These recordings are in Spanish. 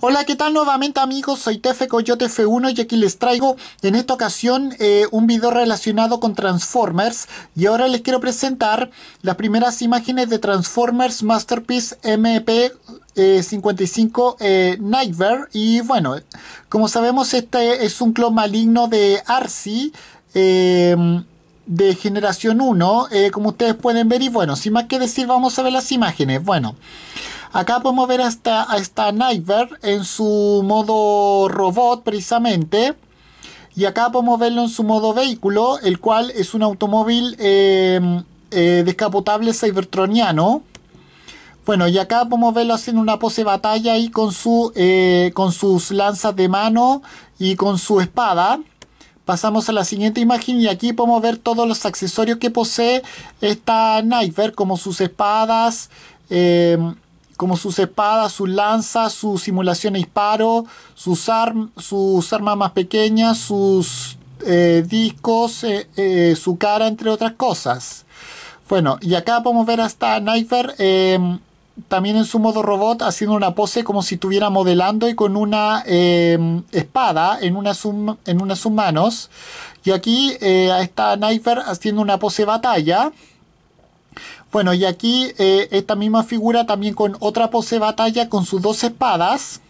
Hola, ¿qué tal nuevamente amigos? Soy Tefe Coyote F1 y aquí les traigo en esta ocasión eh, un video relacionado con Transformers y ahora les quiero presentar las primeras imágenes de Transformers Masterpiece MP 55 eh, eh, Nightmare y bueno, como sabemos este es un clon maligno de Arcee em, de generación 1 eh, como ustedes pueden ver y bueno, sin más que decir vamos a ver las imágenes, bueno... Acá podemos ver hasta a esta Nightbird en su modo robot precisamente. Y acá podemos verlo en su modo vehículo, el cual es un automóvil em, eh, descapotable cybertroniano. Bueno, y acá podemos verlo haciendo una pose de batalla ahí con, su, eh, con sus lanzas de mano y con su espada. Pasamos a la siguiente imagen y aquí podemos ver todos los accesorios que posee esta Nightbird, como sus espadas, em, como e sus espadas, sus lanzas, sus simulaciones de disparo, sus, armas más pequeñas, sus eh, discos, eh, eh, su cara, entre otras cosas. Bueno, y acá podemos ver hasta Knifer em, también en su modo robot haciendo una pose como si estuviera modelando y con una em, espada en una, de sus manos. Y aquí está Knifer haciendo una pose batalla. Bueno, y aquí eh, esta misma figura también con otra pose de batalla con sus dos espadas.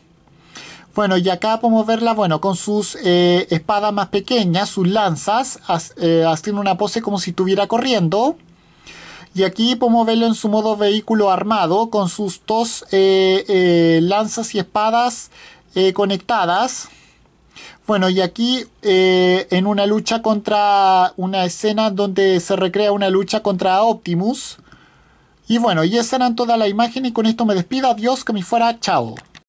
Bueno, y acá podemos verla, bueno, con sus eh, espadas más pequeñas, sus lanzas, eh, haciendo una pose como si estuviera corriendo. Y aquí podemos verlo en su modo vehículo armado, con sus dos lanzas y espadas conectadas. Bueno, y aquí en una lucha contra una escena donde se recrea una lucha contra Optimus. Y bueno, y esa era toda la imagen y con esto me despido. Adiós, que me fuera. Chao.